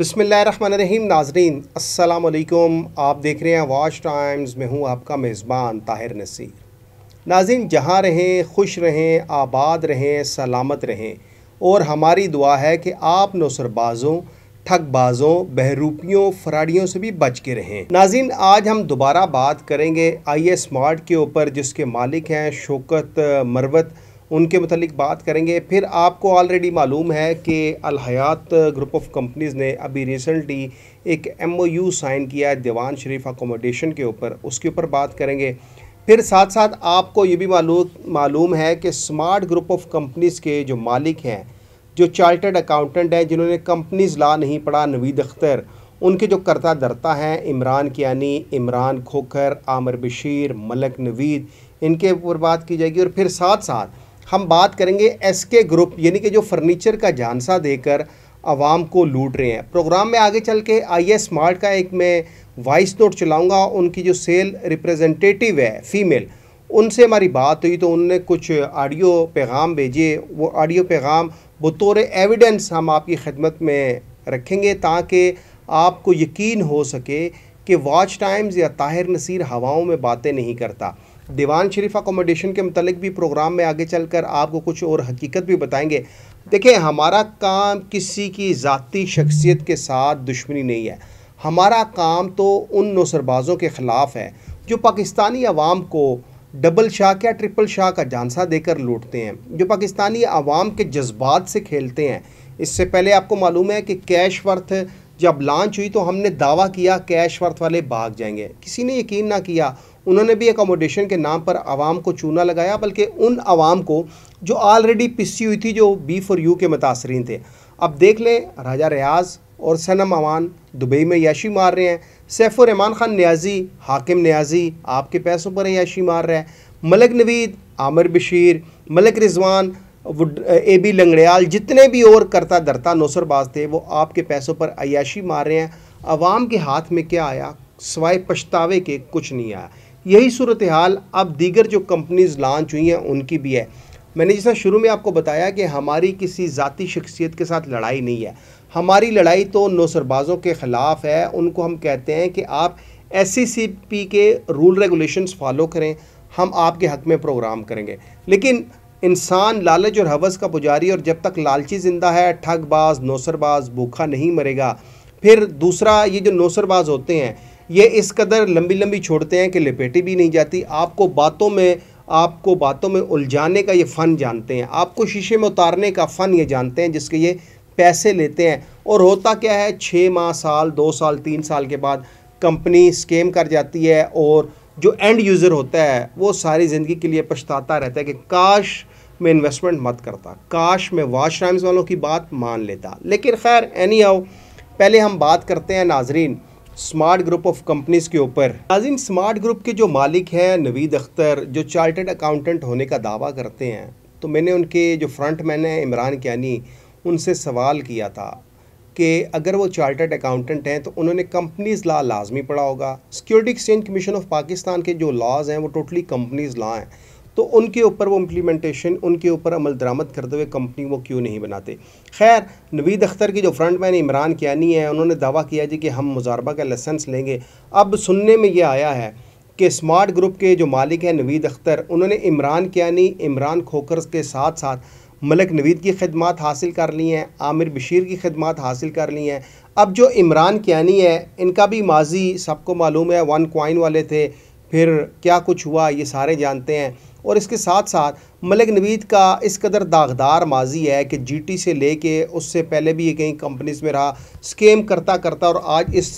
बसमीम नाजरीन असलकुम आप देख रहे हैं वॉश टाइम्स में हूँ आपका मेज़बान ताहिर नसीर नाजिन जहाँ रहें खुश रहें आबाद रहें सलामत रहें और हमारी दुआ है कि आप नौसरबाज़ों ठगबाजों बहरूपियों फराडियों से भी बच के रहें नाजिन आज हम दोबारा बात करेंगे आई एस स्मार्ट के ऊपर जिसके मालिक हैं शोकत मरवत उनके मतलब बात करेंगे फिर आपको ऑलरेडी मालूम है कि अलहयात ग्रुप ऑफ कंपनीज़ ने अभी रिसेंटली एक एमओयू साइन किया है दीवान शरीफ अकोमोडेशन के ऊपर उसके ऊपर बात करेंगे फिर साथ साथ आपको ये भी मालूम मालूम है कि स्मार्ट ग्रुप ऑफ कंपनीज़ के जो मालिक हैं जो चार्टर्ड अकाउंटेंट हैं जिन्होंने कंपनीज़ ला नहीं पढ़ा नवीद अख्तर उनके जो करता दरता हैं इमरान कियानी इमरान खोखर आमर बशीर मलक नवीद इनके ऊपर बात की जाएगी और फिर साथ साथ हम बात करेंगे एस के ग्रुप यानी कि जो फर्नीचर का झांसा देकर आवाम को लूट रहे हैं प्रोग्राम में आगे चल के आई एस स्मार्ट का एक मैं वॉइस नोट चलाऊंगा उनकी जो सेल रिप्रेजेंटेटिव है फीमेल उनसे हमारी बात हुई तो उनने कुछ ऑडियो पैगाम भेजे वो ऑडियो पैगाम बतौर एविडेंस हम आपकी खदमत में रखेंगे ताकि आपको यकीन हो सके कि वॉच टाइम्स या ताहिर नसीर हवाओं में बातें नहीं करता दीवान शरीफ अकोमोडेशन के मतलब भी प्रोग्राम में आगे चल कर आपको कुछ और हकीकत भी बताएँगे देखिए हमारा काम किसी की ज़ाती शख्सियत के साथ दुश्मनी नहीं है हमारा काम तो उन नौसरबाज़ों के ख़िलाफ़ है जो पाकिस्तानी आवाम को डबल शाह या ट्रिपल शाह का जानसा देकर लूटते हैं जो पाकिस्तानी आवाम के जज्बात से खेलते हैं इससे पहले आपको मालूम है कि कैश वर्थ जब लॉन्च हुई तो हमने दावा किया कैश वर्थ वाले भाग जाएंगे किसी ने यकीन ना किया उन्होंने भी एकोमोडेशन के नाम पर आवाम को चूना लगाया बल्कि उन आवाम को जो ऑलरेडी पिसी हुई थी जो बी फॉर यू के मुतासरीन थे अब देख लें राजा रियाज और सनम अवान दुबई में याशी मार रहे हैं सैफुररहमान ख़ान न्याजी हाकिम न्याजी आपके पैसों पर याशी मार रहे हैं मलक नवीद आमिर बशीर मलक रिजवान ए बी लंगड़ियाल जितने भी और करता दरता नौसरबाज थे वो आपके पैसों पर अयाशी मार रहे हैं आवाम के हाथ में क्या आया सवाए पछतावे के कुछ नहीं आया यही सूरत हाल अब दीगर जो कंपनीज़ लॉन्च हुई हैं उनकी भी है मैंने जैसा शुरू में आपको बताया कि हमारी किसी ज़ाती शख्सियत के साथ लड़ाई नहीं है हमारी लड़ाई तो नौसरबाज़ों के ख़िलाफ़ है उनको हम कहते हैं कि आप एस के रूल रेगुलेशंस फॉलो करें हम आपके हक में प्रोग्राम करेंगे लेकिन इंसान लालच और हवस का पुजारी और जब तक लालची ज़िंदा है ठगबाज नौसरबाज भूखा नहीं मरेगा फिर दूसरा ये जो नौसरबाज होते हैं ये इस कदर लंबी लंबी छोड़ते हैं कि लपेटी भी नहीं जाती आपको बातों में आपको बातों में उलझाने का ये फ़न जानते हैं आपको शीशे में उतारने का फ़न ये जानते हैं जिसके ये पैसे लेते हैं और होता क्या है छः माह साल दो साल तीन साल के बाद कंपनी स्केम कर जाती है और जो एंड यूज़र होता है वो सारी ज़िंदगी के लिए पछताता रहता है कि काश में इन्वेस्टमेंट मत करता काश में वाश टाइम्स वालों की बात मान लेता लेकिन खैर एनी आओ पहले हम बात करते हैं नाजरीन स्मार्ट ग्रुप ऑफ कंपनीज के ऊपर नाजिम स्मार्ट ग्रुप के जो मालिक हैं नवीद अख्तर जो चार्टर्ड अकाउंटेंट होने का दावा करते हैं तो मैंने उनके जो फ्रंट मैन हैं इमरान क्यानी उनसे सवाल किया था कि अगर वो चार्टर्ड अकाउंटेंट हैं तो उन्होंने कंपनीज ला लाजमी पढ़ा होगा security exchange commission of Pakistan के जो लॉज हैं वो टोटली कंपनीज लॉ हैं तो उनके ऊपर वो इम्प्लीमेंटेशन उनके ऊपर अमल दरामद करते हुए कंपनी वो क्यों नहीं बनाते खैर नवीद अख्तर की जो फ्रंट मैन इमरान कियानी है उन्होंने दावा किया जी कि हम मुजारबा का लाइसेंस लेंगे अब सुनने में ये आया है कि स्मार्ट ग्रुप के जो मालिक हैं नवीद अख्तर उन्होंने इमरान कियानी इमरान खोकर के साथ साथ मलक नवीद की खदमात हासिल कर ली हैं आमिर बशीर की खदमात हासिल कर ली हैं अब जो इमरान कियानी है इनका भी माजी सबको मालूम है वन क्वाइन वाले थे फिर क्या कुछ हुआ ये सारे जानते हैं और इसके साथ साथ मलिक नवीद का इस कदर दागदार माजी है कि जीटी से लेके उससे पहले भी ये कई कंपनीज में रहा स्केम करता करता और आज इस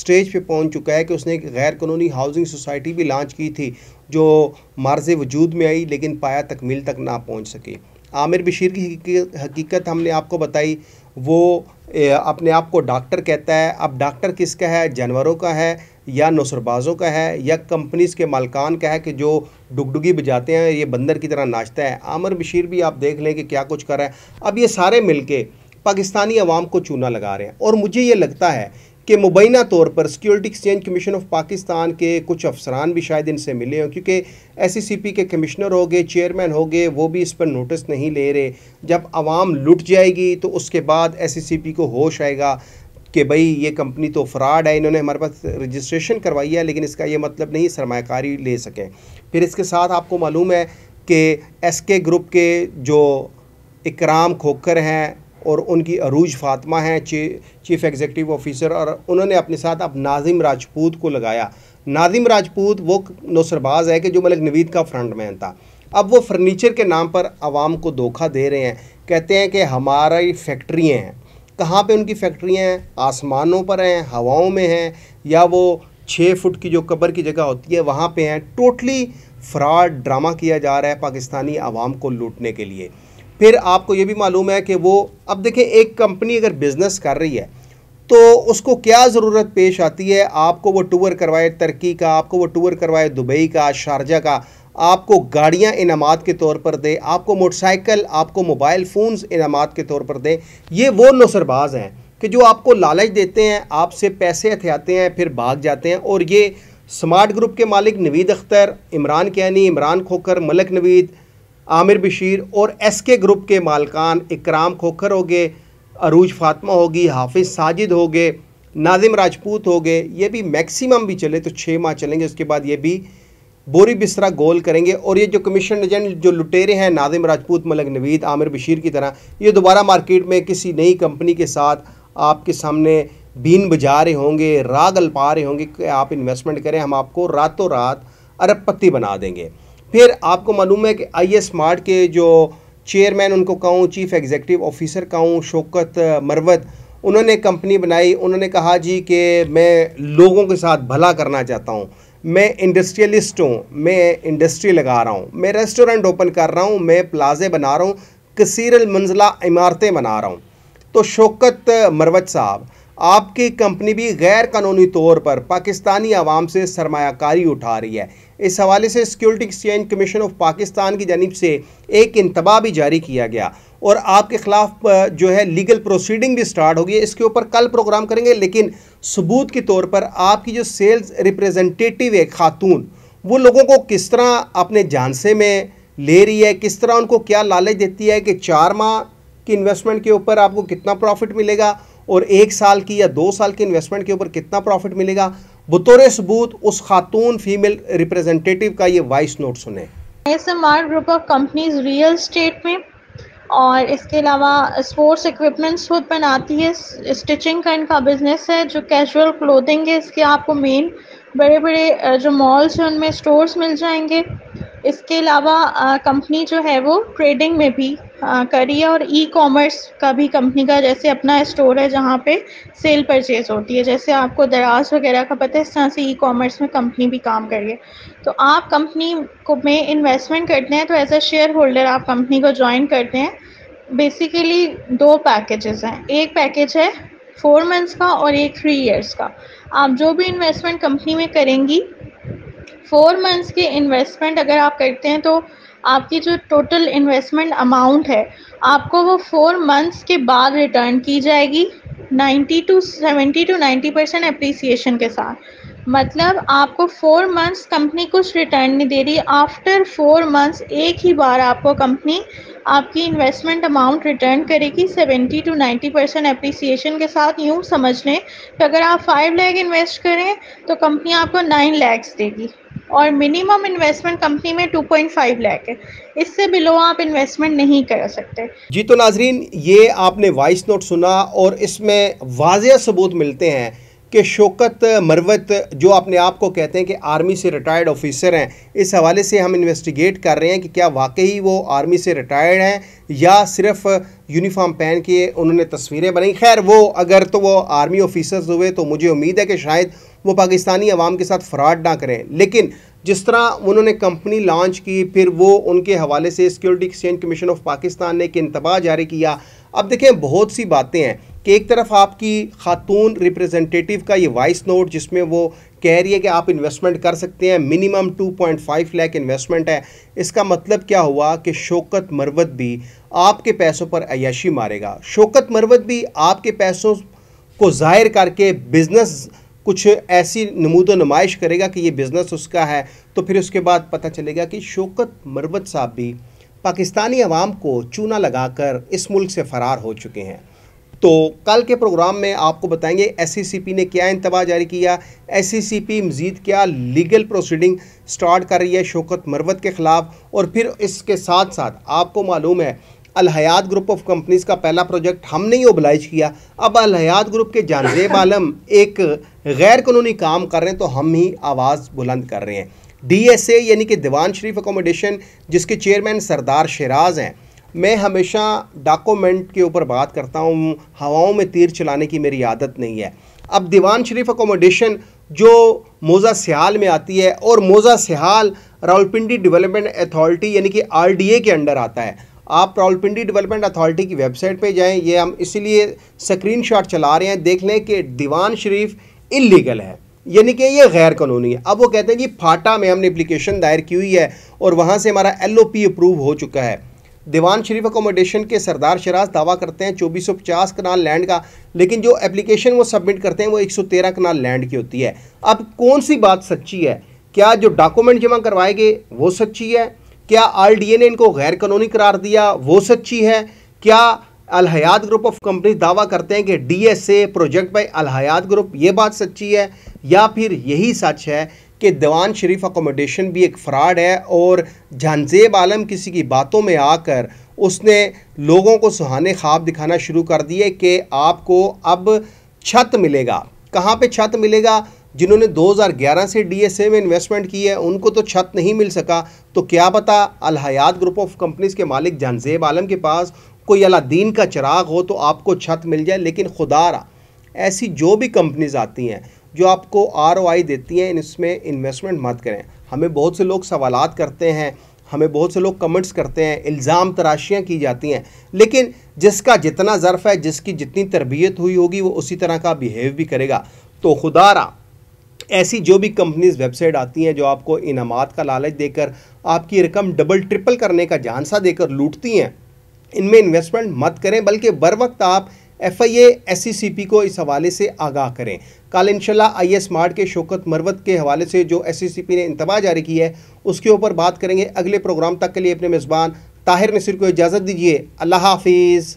स्टेज पे पहुंच चुका है कि उसने एक गैर कानूनी हाउसिंग सोसाइटी भी लॉन्च की थी जो मार्ज वजूद में आई लेकिन पाया तकमील तक ना पहुंच सकी आमिर बशीर की हकीकत हमने आपको बताई वो अपने आप को डॉक्टर कहता है अब डॉक्टर किसका है जानवरों का है या नौसरबाज़ों का है या कंपनीज़ के मालकान का है कि जो डुगडुगी बजाते हैं ये बंदर की तरह नाचता है आमर बशीर भी आप देख लें कि क्या कुछ कर रहा है अब ये सारे मिल पाकिस्तानी अवाम को चूना लगा रहे हैं और मुझे ये लगता है कि मुबैना तौर पर security exchange commission of Pakistan के कुछ अफसरान भी शायद इनसे मिले हों क्योंकि एस सी पी के कमिश्नर हो गए चेयरमैन हो गए वो भी इस पर नोटिस नहीं ले रहे जब आवाम लुट जाएगी तो उसके बाद एस सी पी को होश आएगा कि भाई ये कंपनी तो फ्रॉड है इन्होंने हमारे पास रजिस्ट्रेशन करवाई है लेकिन इसका ये मतलब नहीं सरमाकारी ले सकें फिर इसके साथ आपको मालूम है कि एस के ग्रुप के जो इकराम खोकर हैं और उनकी अरूज फातमा हैं ची, चीफ़ एग्जीक्यूटिव ऑफिसर और उन्होंने अपने साथ अब नाजिम राजपूत को लगाया नाजिम राजपूत वो नौसरबाज है कि जो मलिक नवीद का फ्रंट मैन था अब वो फर्नीचर के नाम पर आवाम को धोखा दे रहे हैं कहते हैं कि हमारी फैक्ट्रियाँ हैं कहाँ पे उनकी फैक्ट्रियाँ हैं आसमानों पर हैं हवाओं में हैं या वो छः फुट की जो कब्र की जगह होती है वहाँ पे हैं टोटली फ्रॉड ड्रामा किया जा रहा है पाकिस्तानी आवाम को लूटने के लिए फिर आपको ये भी मालूम है कि वो अब देखें एक कंपनी अगर बिज़नेस कर रही है तो उसको क्या ज़रूरत पेश आती है आपको वो टूर करवाए तर्की का आपको वो टूर करवाए दुबई का शारजा का आपको गाड़ियाँ इनामत के तौर पर दे आपको मोटरसाइकिल आपको मोबाइल फ़ोन इनामत के तौर पर दे ये वो नौसरबाज हैं कि जो आपको लालच देते हैं आपसे पैसे हथियाते हैं फिर भाग जाते हैं और ये स्मार्ट ग्रुप के मालिक नवीद अख्तर इमरान कैनी इमरान खोखर मलक नवीद आमिर बशीर और एस के ग्रुप के मालकान इकराम खोखर हो गए अरूज फातमा होगी हाफिज़ साजिद हो गए नाजिम राजपूत हो गए ये भी मैक्सिमम भी चले तो छः माह चलेंगे उसके बाद ये भी बोरी बिस्तरा गोल करेंगे और ये जो कमीशन एजेंट जो लुटेरे हैं नादिम राजपूत मलक नवीद आमिर बशीर की तरह ये दोबारा मार्केट में किसी नई कंपनी के साथ आपके सामने बीन बजा रहे होंगे राग अलपा रहे होंगे कि आप इन्वेस्टमेंट करें हम आपको रातों रात अरबपति बना देंगे फिर आपको मालूम है कि आई एस मार्ट के जो चेयरमैन उनको कहूँ चीफ़ एग्जीक्यूटिव ऑफिसर कहूँ शौकत मरवत उन्होंने कंपनी बनाई उन्होंने कहा जी कि मैं लोगों के साथ भला करना चाहता हूँ मैं इंडस्ट्रियलिस्ट हूँ मैं इंडस्ट्री लगा रहा हूँ मैं रेस्टोरेंट ओपन कर रहा हूँ मैं प्लाजे बना रहा हूँ कसीर मंजिला इमारतें बना रहा हूँ तो शौकत मरवत साहब आपकी कंपनी भी गैर कानूनी तौर पर पाकिस्तानी आवाम से सरमाकारी उठा रही है इस हवाले से security exchange commission of Pakistan की जानब से एक इंतबा भी जारी किया गया और आपके ख़िलाफ़ जो है लीगल प्रोसीडिंग भी स्टार्ट होगी इसके ऊपर कल प्रोग्राम करेंगे लेकिन सबूत के तौर पर आपकी जो सेल्स रिप्रेजेंटेटिव है खातून वो लोगों को किस तरह अपने जानसे में ले रही है किस तरह उनको क्या लालच देती है कि चार माह की इन्वेस्टमेंट के ऊपर आपको कितना प्रॉफिट मिलेगा और एक साल की या दो साल की इन्वेस्टमेंट के ऊपर कितना प्रॉफिट मिलेगा बतौर सबूत उस खातून फीमेल रिप्रेजेंटेटिव का ये वॉइस नोट सुने S group of companies real estate में और इसके अलावा स्पोर्ट्स इक्विपमेंट्स खुद बनाती है स्टिचिंग का इनका बिज़नेस है जो कैजुअल क्लोथिंग है इसके आपको मेन बड़े बड़े जो मॉल्स हैं उनमें स्टोर्स मिल जाएंगे इसके अलावा कंपनी जो है वो ट्रेडिंग में भी आ, करी है और ई कॉमर्स का भी कंपनी का जैसे अपना स्टोर है जहाँ पे सेल परचेज होती है जैसे आपको दराज वगैरह का पता है इस तरह से ई कॉमर्स में कंपनी भी काम कर रही है तो आप कंपनी को में इन्वेस्टमेंट करते हैं तो एज अ शेयर होल्डर आप कंपनी को ज्वाइन करते हैं बेसिकली दो पैकेजेस हैं एक पैकेज है फोर मंथ्स का और एक थ्री इयर्स का आप जो भी इन्वेस्टमेंट कंपनी में करेंगी फोर मंथ्स के इन्वेस्टमेंट अगर आप करते हैं तो आपकी जो टोटल इन्वेस्टमेंट अमाउंट है आपको वो फोर मंथ्स के बाद रिटर्न की जाएगी ninety two seventy two ninety percent appreciation के साथ मतलब आपको फोर मंथ्स कंपनी कुछ रिटर्न नहीं दे रही आफ्टर फोर मंथ्स एक ही बार आपको कंपनी आपकी इन्वेस्टमेंट अमाउंट रिटर्न करेगी 70 टू 90 परसेंट अप्रिसिएशन के साथ यूँ समझ लें कि अगर आप 5 लैख इन्वेस्ट करें तो कंपनी आपको 9 लैक्स देगी और मिनिमम इन्वेस्टमेंट कंपनी में 2.5 लाख है इससे बिलो आप इन्वेस्टमेंट नहीं कर सकते जी तो नाजरीन ये आपने वॉइस नोट सुना और इसमें वाजिया सबूत मिलते हैं कि शोकत मरवत जो अपने आप को कहते हैं कि आर्मी से रिटायर्ड ऑफिसर हैं इस हवाले से हम इन्वेस्टिगेट कर रहे हैं कि क्या वाकई वो आर्मी से रिटायर्ड हैं या सिर्फ यूनिफॉर्म पहन के उन्होंने तस्वीरें बनाई खैर वो अगर तो वो आर्मी ऑफिसर्स हुए तो मुझे उम्मीद है कि शायद वो पाकिस्तानी अवाम के साथ फ्रॉड ना करें लेकिन जिस तरह उन्होंने कंपनी लॉन्च की फिर वो उनके हवाले से security exchange commission of Pakistan ने एक इंतबाह जारी किया अब देखें बहुत सी बातें हैं कि एक तरफ आपकी खातून रिप्रेजेंटेटिव का ये वाइस नोट जिसमें वो कह रही है कि आप इन्वेस्टमेंट कर सकते हैं मिनिमम 2.5 लाख इन्वेस्टमेंट है इसका मतलब क्या हुआ कि शोकत मरवत भी आपके पैसों पर अयाशी मारेगा शोकत मरवत भी आपके पैसों को ज़ाहिर करके बिज़नेस कुछ ऐसी नमूद नुमाइश करेगा कि ये बिज़नेस उसका है तो फिर उसके बाद पता चलेगा कि शोकत मरवत साहब भी पाकिस्तानी आवाम को चूना लगाकर इस मुल्क से फ़रार हो चुके हैं तो कल के प्रोग्राम में आपको बताएंगे एस e ने क्या इंतबाह जारी किया एस e मज़ीद क्या लीगल प्रोसीडिंग स्टार्ट कर रही है शोकत मरवत के ख़िलाफ़ और फिर इसके साथ साथ आपको मालूम है अलहयात ग्रुप ऑफ कंपनीज़ का पहला प्रोजेक्ट हमने ही ओबलाइज किया अब अलहयात ग्रुप के जानजेब आलम एक गैर कानूनी काम कर रहे हैं तो हम ही आवाज़ बुलंद कर रहे हैं डी एस ए यानी कि दीवान शरीफ एकोमोडेशन जिसके चेयरमैन सरदार शराज हैं मैं हमेशा डॉक्यूमेंट के ऊपर बात करता हूँ हवाओं में तीर चलाने की मेरी आदत नहीं है अब दीवान शरीफ अकोमोडेशन जो मोज़ा सियाल में आती है और मोज़ा सियाल रावलपिंडी डेवलपमेंट अथॉरिटी यानी कि आरडीए के अंडर आता है आप रावलपिंडी डेवलपमेंट अथॉरिटी की वेबसाइट पे जाएं ये हम इसीलिए स्क्रीनशॉट चला रहे हैं देख लें कि दीवान शरीफ इलीगल है यानी कि ये गैर कानूनी है अब वो कहते हैं कि फाटा में हमने अप्लीकेशन दायर की हुई है और वहाँ से हमारा एल अप्रूव हो चुका है दीवान शरीफ अकोमोडेशन के सरदार शराज दावा करते हैं चौबीस सौ पचास कनाल लैंड का लेकिन जो एप्लीकेशन वो सबमिट करते हैं वो एक सौ तेरह कनाल लैंड की होती है अब कौन सी बात सच्ची है क्या जो डॉक्यूमेंट जमा करवाए गए वो सच्ची है क्या आर डी ए ने इनको गैर कानूनी करार दिया वो सच्ची है क्या अलहयात ग्रुप ऑफ कंपनी दावा करते हैं कि D S A project by Alhayat group ये बात सच्ची है या फिर यही सच है कि दीवान शरीफ अकोमोडेशन भी एक फ़्राड है और जहानजेब आलम किसी की बातों में आकर उसने लोगों को सुहाने ख्वाब दिखाना शुरू कर दिए कि आपको अब छत मिलेगा कहाँ पे छत मिलेगा जिन्होंने 2011 से डीएसए में इन्वेस्टमेंट की है उनको तो छत नहीं मिल सका तो क्या पता अलहयात ग्रुप ऑफ कंपनीज़ के मालिक जहानजेब आलम के पास कोई अलादीन का चिराग हो तो आपको छत मिल जाए लेकिन खुदा रहा ऐसी जो भी कंपनीज़ आती हैं जो आपको आर देती हैं इसमें इन्वेस्टमेंट मत करें हमें बहुत से लोग सवाल करते हैं हमें बहुत से लोग कमेंट्स करते हैं इल्ज़ाम तराशियाँ की जाती हैं लेकिन जिसका जितना ज़र्फ़ है जिसकी जितनी तरबियत हुई होगी वो उसी तरह का बिहेव भी करेगा तो खुदारा ऐसी जो भी कंपनीज वेबसाइट आती हैं जो आपको इनामात का लालच देकर आपकी रकम डबल ट्रिपल करने का झांसा देकर लूटती हैं इनमें इन्वेस्टमेंट मत करें बल्कि बर वक्त आप एफ आई ए e को इस हवाले से आगाह करें कल इनशाला आई एस e मार्ट के शोकत मरवत के हवाले से जो एस e ने इंतबाह जारी की है उसके ऊपर बात करेंगे अगले प्रोग्राम तक के लिए अपने मेज़बान ताहिर नसर को इजाज़त दीजिए अल्लाह हाफिज़